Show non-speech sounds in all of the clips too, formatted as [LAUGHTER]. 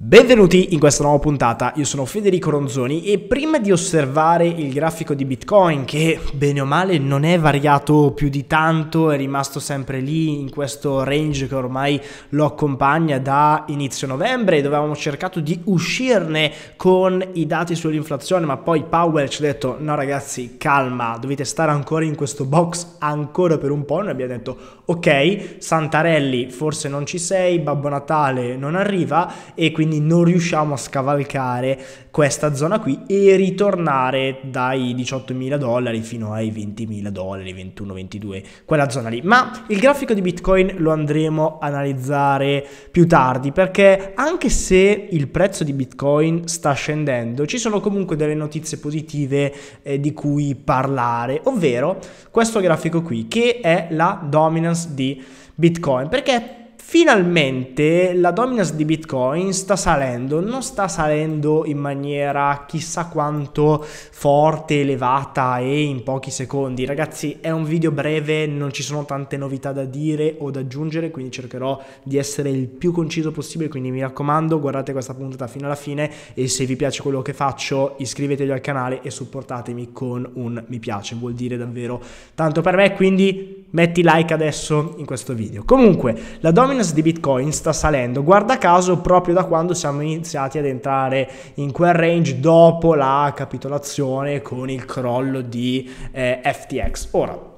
Benvenuti in questa nuova puntata, io sono Federico Ronzoni e prima di osservare il grafico di Bitcoin che bene o male non è variato più di tanto, è rimasto sempre lì in questo range che ormai lo accompagna da inizio novembre dove avevamo cercato di uscirne con i dati sull'inflazione ma poi Powell ci ha detto no ragazzi calma dovete stare ancora in questo box ancora per un po' noi abbiamo detto ok Santarelli forse non ci sei, Babbo Natale non arriva e quindi quindi non riusciamo a scavalcare questa zona qui e ritornare dai 18.000 dollari fino ai 20.000 dollari, 21, 22, quella zona lì. Ma il grafico di Bitcoin lo andremo a analizzare più tardi perché anche se il prezzo di Bitcoin sta scendendo, ci sono comunque delle notizie positive eh, di cui parlare, ovvero questo grafico qui che è la dominance di Bitcoin perché Finalmente la dominance di Bitcoin sta salendo, non sta salendo in maniera chissà quanto forte, elevata e in pochi secondi. Ragazzi, è un video breve, non ci sono tante novità da dire o da aggiungere, quindi cercherò di essere il più conciso possibile, quindi mi raccomando, guardate questa puntata fino alla fine e se vi piace quello che faccio, iscrivetevi al canale e supportatemi con un mi piace, vuol dire davvero tanto per me, quindi metti like adesso in questo video. Comunque, la dominance di Bitcoin sta salendo, guarda caso, proprio da quando siamo iniziati ad entrare in quel range dopo la capitolazione con il crollo di eh, FTX. Ora,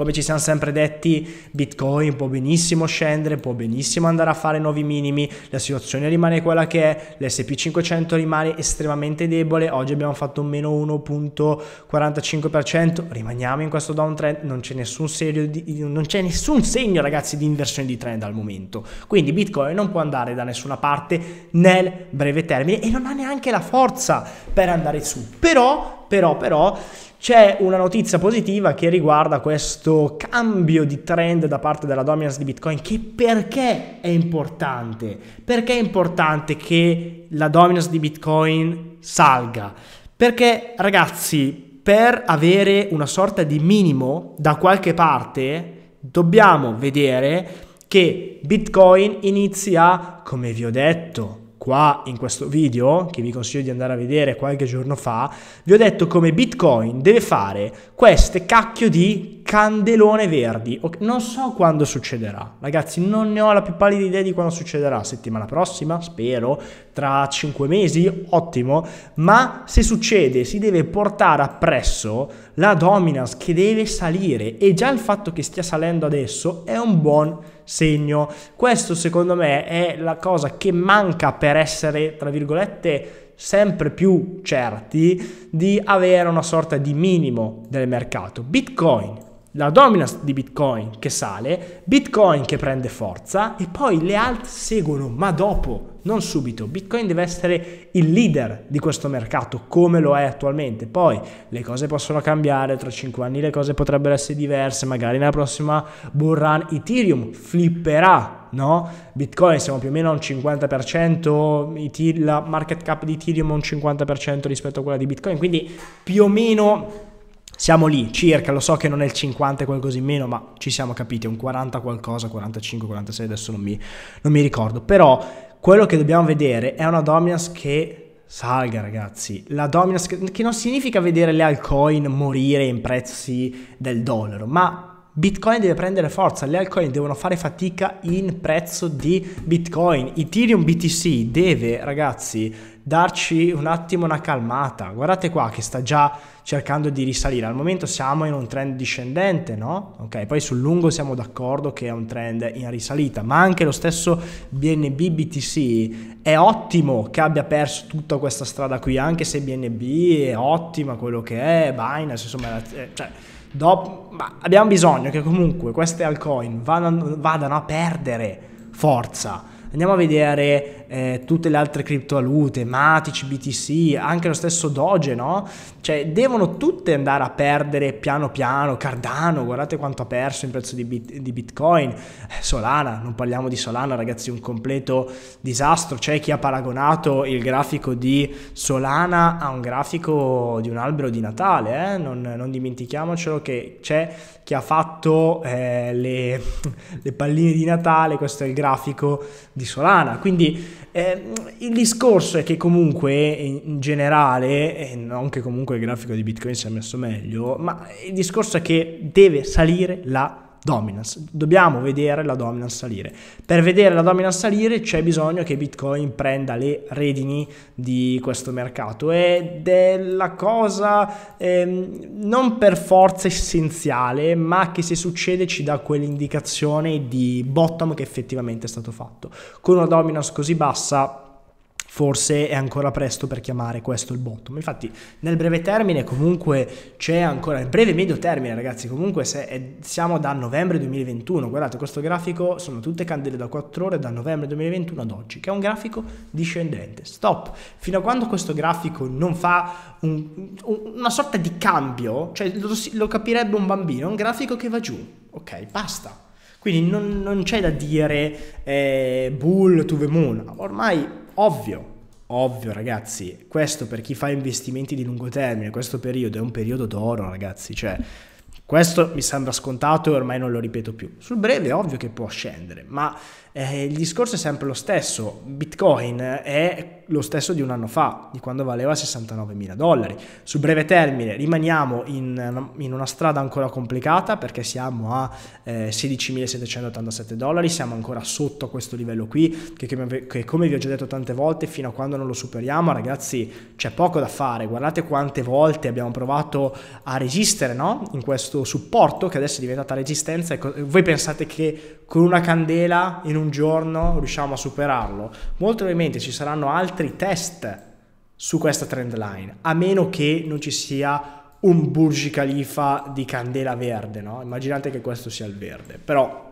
come ci siamo sempre detti, Bitcoin può benissimo scendere, può benissimo andare a fare nuovi minimi, la situazione rimane quella che è, l'SP500 rimane estremamente debole, oggi abbiamo fatto meno 1.45%, rimaniamo in questo downtrend, non c'è nessun serio di, non c'è nessun segno ragazzi di inversione di trend al momento. Quindi Bitcoin non può andare da nessuna parte nel breve termine e non ha neanche la forza per andare su. Però però, però c'è una notizia positiva che riguarda questo cambio di trend da parte della dominance di Bitcoin, che perché è importante? Perché è importante che la dominance di Bitcoin salga? Perché ragazzi, per avere una sorta di minimo da qualche parte, dobbiamo vedere che Bitcoin inizia, come vi ho detto, qua in questo video che vi consiglio di andare a vedere qualche giorno fa, vi ho detto come Bitcoin deve fare queste cacchio di candelone verdi. Okay. Non so quando succederà, ragazzi, non ne ho la più pallida idea di quando succederà. Settimana prossima, spero, tra cinque mesi, ottimo. Ma se succede, si deve portare appresso la dominance che deve salire e già il fatto che stia salendo adesso è un buon segno. Questo secondo me è la cosa che manca per essere, tra virgolette, sempre più certi di avere una sorta di minimo del mercato. Bitcoin la dominance di Bitcoin che sale, Bitcoin che prende forza e poi le alt seguono, ma dopo, non subito. Bitcoin deve essere il leader di questo mercato come lo è attualmente. Poi le cose possono cambiare, tra 5 anni le cose potrebbero essere diverse, magari nella prossima bull run Ethereum flipperà no? Bitcoin siamo più o meno a un 50%, la market cap di Ethereum a un 50% rispetto a quella di Bitcoin, quindi più o meno siamo lì circa, lo so che non è il 50 e qualcosa in meno, ma ci siamo capiti, un 40 qualcosa, 45, 46, adesso non mi, non mi ricordo, però quello che dobbiamo vedere è una dominance che salga ragazzi, la dominance che, che non significa vedere le altcoin morire in prezzi del dollaro, ma Bitcoin deve prendere forza, le altcoin devono fare fatica in prezzo di Bitcoin, Ethereum BTC deve ragazzi darci un attimo una calmata. Guardate qua che sta già cercando di risalire. Al momento siamo in un trend discendente, no? Ok, poi sul lungo siamo d'accordo che è un trend in risalita, ma anche lo stesso BNB BTC è ottimo che abbia perso tutta questa strada qui, anche se BNB è ottima, quello che è, Binance, insomma, cioè, dopo, abbiamo bisogno che comunque queste altcoin vadano, vadano a perdere forza. Andiamo a vedere eh, tutte le altre criptovalute, Matic, BTC, anche lo stesso Doge, no? Cioè devono tutte andare a perdere piano piano, Cardano, guardate quanto ha perso in prezzo di, bit, di Bitcoin, eh, Solana, non parliamo di Solana ragazzi, un completo disastro, c'è chi ha paragonato il grafico di Solana a un grafico di un albero di Natale, eh? non, non dimentichiamocelo che c'è chi ha fatto eh, le, [LAUGHS] le palline di Natale, questo è il grafico di Solana, quindi eh, il discorso è che comunque in generale, e non che comunque il grafico di Bitcoin si è messo meglio, ma il discorso è che deve salire la dominance. Dobbiamo vedere la dominance salire. Per vedere la dominance salire c'è bisogno che Bitcoin prenda le redini di questo mercato ed è la cosa eh, non per forza essenziale, ma che se succede ci dà quell'indicazione di bottom che effettivamente è stato fatto. Con una dominance così bassa forse è ancora presto per chiamare questo il bottom. Infatti nel breve termine comunque c'è ancora, nel breve medio termine ragazzi, comunque è, siamo da novembre 2021, guardate questo grafico sono tutte candele da 4 ore da novembre 2021 ad oggi, che è un grafico discendente, stop, fino a quando questo grafico non fa un, un, una sorta di cambio, cioè lo, lo capirebbe un bambino, è un grafico che va giù, ok, basta. Quindi non, non c'è da dire eh, bull to the moon, ormai ovvio, ovvio ragazzi, questo per chi fa investimenti di lungo termine, questo periodo è un periodo d'oro ragazzi, cioè questo mi sembra scontato e ormai non lo ripeto più. Sul breve è ovvio che può scendere, ma eh, il discorso è sempre lo stesso. Bitcoin è lo stesso di un anno fa, di quando valeva 69 mila dollari. Sul breve termine rimaniamo in, in, una strada ancora complicata perché siamo a eh, 16.787 dollari, siamo ancora sotto questo livello qui, che, che, che come vi ho già detto tante volte, fino a quando non lo superiamo, ragazzi, c'è poco da fare. Guardate quante volte abbiamo provato a resistere no? in questo questo supporto che adesso è diventata resistenza. E ecco, voi pensate che con una candela in un giorno riusciamo a superarlo? Molto probabilmente ci saranno altri test su questa trend line, a meno che non ci sia un Burj Khalifa di candela verde, no? Immaginate che questo sia il verde, però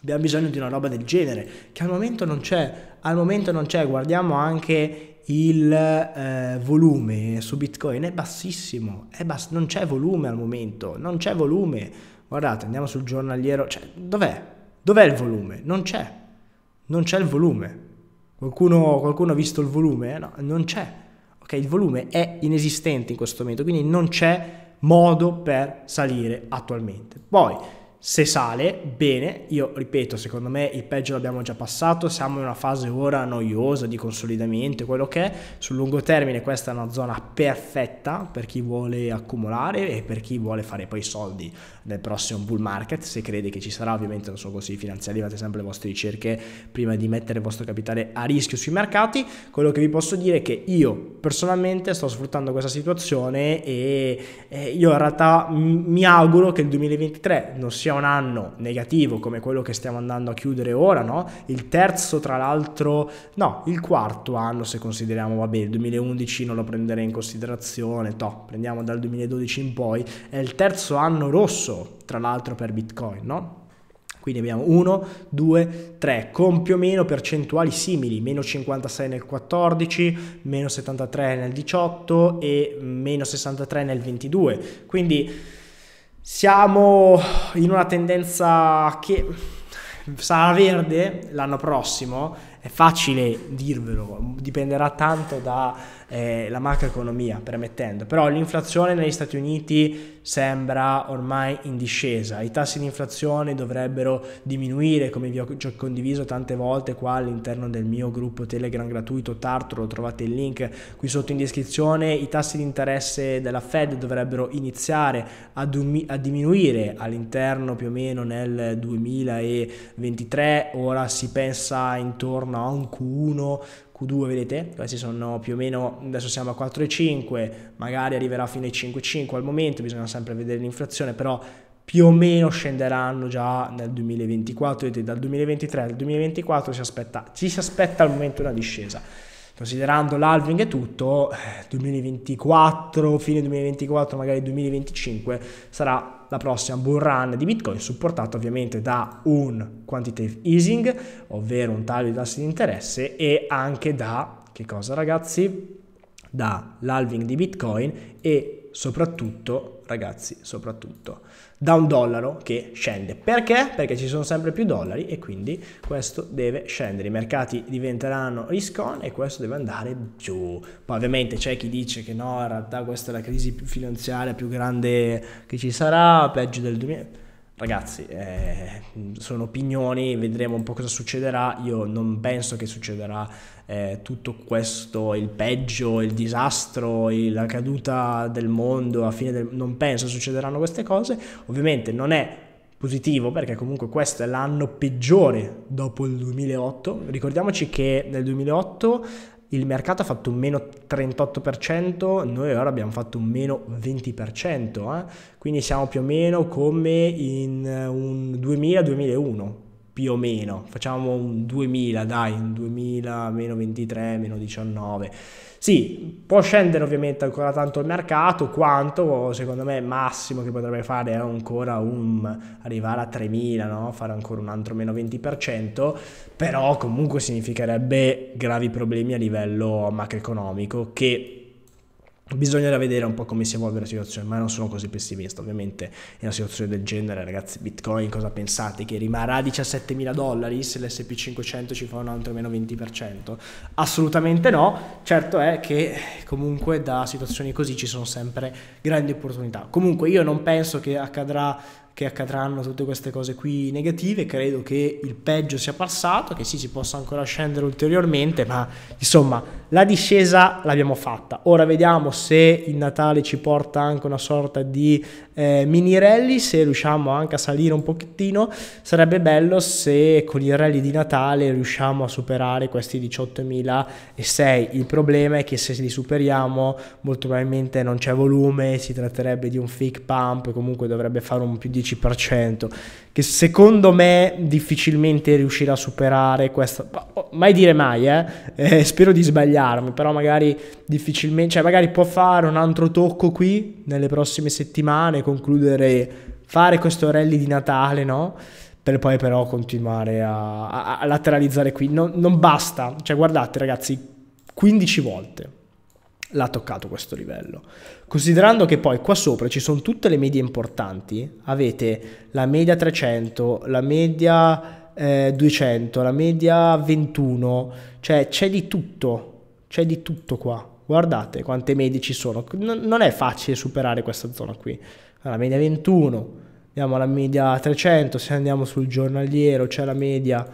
abbiamo bisogno di una roba del genere, che al momento non c'è, al momento non c'è, guardiamo anche il eh, volume su Bitcoin è bassissimo, è bass- non c'è volume al momento, non c'è volume. Guardate, andiamo sul giornaliero, cioè, dov'è? Dov'è il volume? Non c'è, non c'è il volume. Qualcuno, qualcuno ha visto il volume? Eh, no, non c'è. Ok, il volume è inesistente in questo momento, quindi non c'è modo per salire attualmente. Poi, se sale, bene, io ripeto, secondo me il peggio l'abbiamo già passato, siamo in una fase ora noiosa di consolidamento, quello che è, sul lungo termine questa è una zona perfetta per chi vuole accumulare e per chi vuole fare poi soldi nel prossimo bull market, se crede che ci sarà, ovviamente non sono consigli finanziari, fate sempre le vostre ricerche prima di mettere il vostro capitale a rischio sui mercati. Quello che vi posso dire è che io personalmente sto sfruttando questa situazione e io in realtà mi auguro che il 2023 non sia un anno negativo come quello che stiamo andando a chiudere ora, no? Il terzo tra l'altro, no, il quarto anno se consideriamo, va bene, il 2011 non lo prenderei in considerazione, toh, prendiamo dal 2012 in poi, è il terzo anno rosso tra l'altro per Bitcoin, no? Quindi abbiamo 1, 2, 3 con più o meno percentuali simili, meno 56 nel 14, meno 73 nel 18 e meno 63 nel 22. Quindi siamo in una tendenza che sarà verde l'anno prossimo, è facile dirvelo, dipenderà tanto da eh, la macroeconomia permettendo, però l'inflazione negli Stati Uniti sembra ormai in discesa, i tassi di inflazione dovrebbero diminuire come vi ho condiviso tante volte qua all'interno del mio gruppo Telegram gratuito Tartaro, trovate il link qui sotto in descrizione, i tassi di interesse della Fed dovrebbero iniziare a, dumi- a diminuire all'interno più o meno nel 2023, ora si pensa intorno a un Q1 vedete questi sono più o meno adesso siamo a 4,5 magari arriverà fino ai 5,5 al momento bisogna sempre vedere l'inflazione però più o meno scenderanno già nel 2024 vedete dal 2023 al 2024 si aspetta, ci si aspetta al momento una discesa considerando l'alving e tutto 2024 eh, fine 2024 magari 2025 sarà la prossima bull run di Bitcoin, supportata ovviamente da un quantitative easing, ovvero un taglio di tassi di interesse e anche da, che cosa ragazzi? Da l'alving di Bitcoin e soprattutto, ragazzi, soprattutto da un dollaro che scende. Perché? Perché ci sono sempre più dollari e quindi questo deve scendere. I mercati diventeranno risk on e questo deve andare giù. Poi ovviamente c'è chi dice che no, in realtà questa è la crisi finanziaria più grande che ci sarà, peggio del 2000 ragazzi, eh, sono opinioni, vedremo un po' cosa succederà. Io non penso che succederà eh, tutto questo, il peggio, il disastro, il, la caduta del mondo, a fine del... non penso succederanno queste cose. Ovviamente non è positivo perché comunque questo è l'anno peggiore dopo il 2008. Ricordiamoci che nel 2008 il mercato ha fatto un meno 38%, noi ora abbiamo fatto un meno 20%, eh? quindi siamo più o meno come in eh, un 2000-2001 più o meno, facciamo un 2000, dai, un 2000 meno 23, meno 19. Sì, può scendere ovviamente ancora tanto il mercato, quanto secondo me massimo che potrebbe fare è ancora un, arrivare a 3000, no? fare ancora un altro meno 20%, però comunque significherebbe gravi problemi a livello macroeconomico che Bisognerà vedere un po' come si evolve la situazione, ma non sono così pessimista ovviamente in una situazione del genere, ragazzi, Bitcoin cosa pensate? Che rimarrà a 17.000 dollari se l'SP500 ci fa un altro meno 20%? Assolutamente no, certo è che comunque da situazioni così ci sono sempre grandi opportunità. Comunque io non penso che accadrà che accadranno tutte queste cose qui negative, credo che il peggio sia passato, che sì si possa ancora scendere ulteriormente, ma insomma la discesa l'abbiamo fatta. Ora vediamo se il Natale ci porta anche una sorta di eh, mini rally, se riusciamo anche a salire un pochettino, sarebbe bello se con il rally di Natale riusciamo a superare questi 18.006. Il problema è che se li superiamo molto probabilmente non c'è volume, si tratterebbe di un fake pump, comunque dovrebbe fare un più 10 10%, che secondo me difficilmente riuscirà a superare questa... Oh, mai dire mai, eh? [LAUGHS] eh spero di sbagliarmi, però magari difficilmente... Cioè magari può fare un altro tocco qui nelle prossime settimane, concludere, fare questo rally di Natale, no? per poi però continuare a, a, a lateralizzare qui. Non, non basta, cioè guardate ragazzi, 15 volte l'ha toccato questo livello. Considerando che poi qua sopra ci sono tutte le medie importanti, avete la media 300, la media eh, 200, la media 21, cioè c'è di tutto, c'è di tutto qua. Guardate quante medie ci sono, N- non è facile superare questa zona qui. La media 21, andiamo alla media 300, se andiamo sul giornaliero c'è la media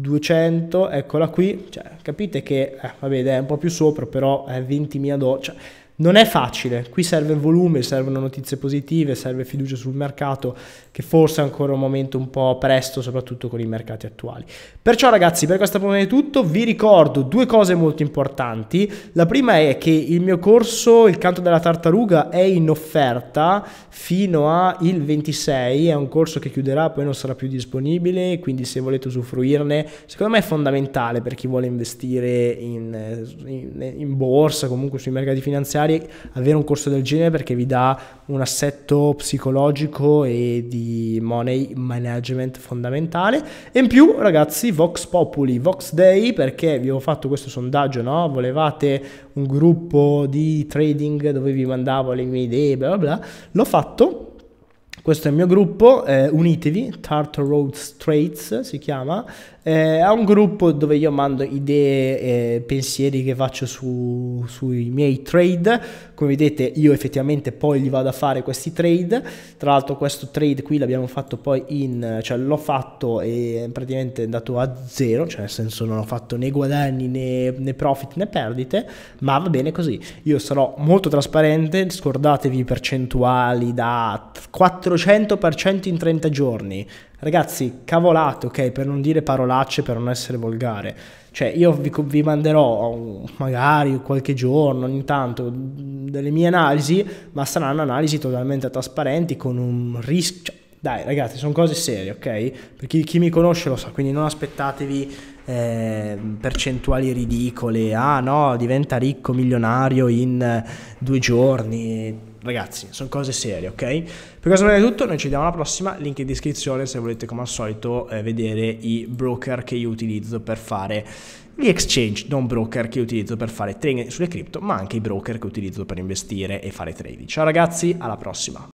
200, eccola qui, cioè, capite che, eh, vabbè, è un po' più sopra, però è 20.000 dollari, cioè, non è facile, qui serve volume, servono notizie positive, serve fiducia sul mercato, che forse è ancora un momento un po' presto, soprattutto con i mercati attuali. Perciò ragazzi, per questa puntata è tutto, vi ricordo due cose molto importanti. La prima è che il mio corso, Il canto della tartaruga, è in offerta fino al 26, è un corso che chiuderà, poi non sarà più disponibile, quindi se volete usufruirne, secondo me è fondamentale per chi vuole investire in, in, in borsa, comunque sui mercati finanziari magari avere un corso del genere perché vi dà un assetto psicologico e di money management fondamentale. E in più, ragazzi, Vox Populi, Vox Day, perché vi ho fatto questo sondaggio, no? Volevate un gruppo di trading dove vi mandavo le mie idee, bla bla bla. L'ho fatto questo è il mio gruppo, eh, unitevi, Tartar Road Straits si chiama, eh, è un gruppo dove io mando idee e pensieri che faccio su, sui miei trade come vedete io effettivamente poi gli vado a fare questi trade tra l'altro questo trade qui l'abbiamo fatto poi in cioè l'ho fatto e praticamente è andato a zero cioè nel senso non ho fatto né guadagni né, né profit né perdite ma va bene così io sarò molto trasparente scordatevi percentuali da 400% in 30 giorni ragazzi cavolate ok per non dire parolacce per non essere volgare cioè, io vi, vi manderò magari qualche giorno, ogni tanto, delle mie analisi, ma saranno analisi totalmente trasparenti con un rischio. Cioè, dai, ragazzi, sono cose serie, ok? Per chi, mi conosce lo sa, quindi non aspettatevi eh, percentuali ridicole. Ah, no, diventa ricco, milionario in due giorni ragazzi, sono cose serie, ok? Per questo è tutto, noi ci vediamo alla prossima, link in descrizione se volete come al solito eh, vedere i broker che io utilizzo per fare gli exchange, non broker che utilizzo per fare trading sulle cripto, ma anche i broker che utilizzo per investire e fare trading. Ciao ragazzi, alla prossima!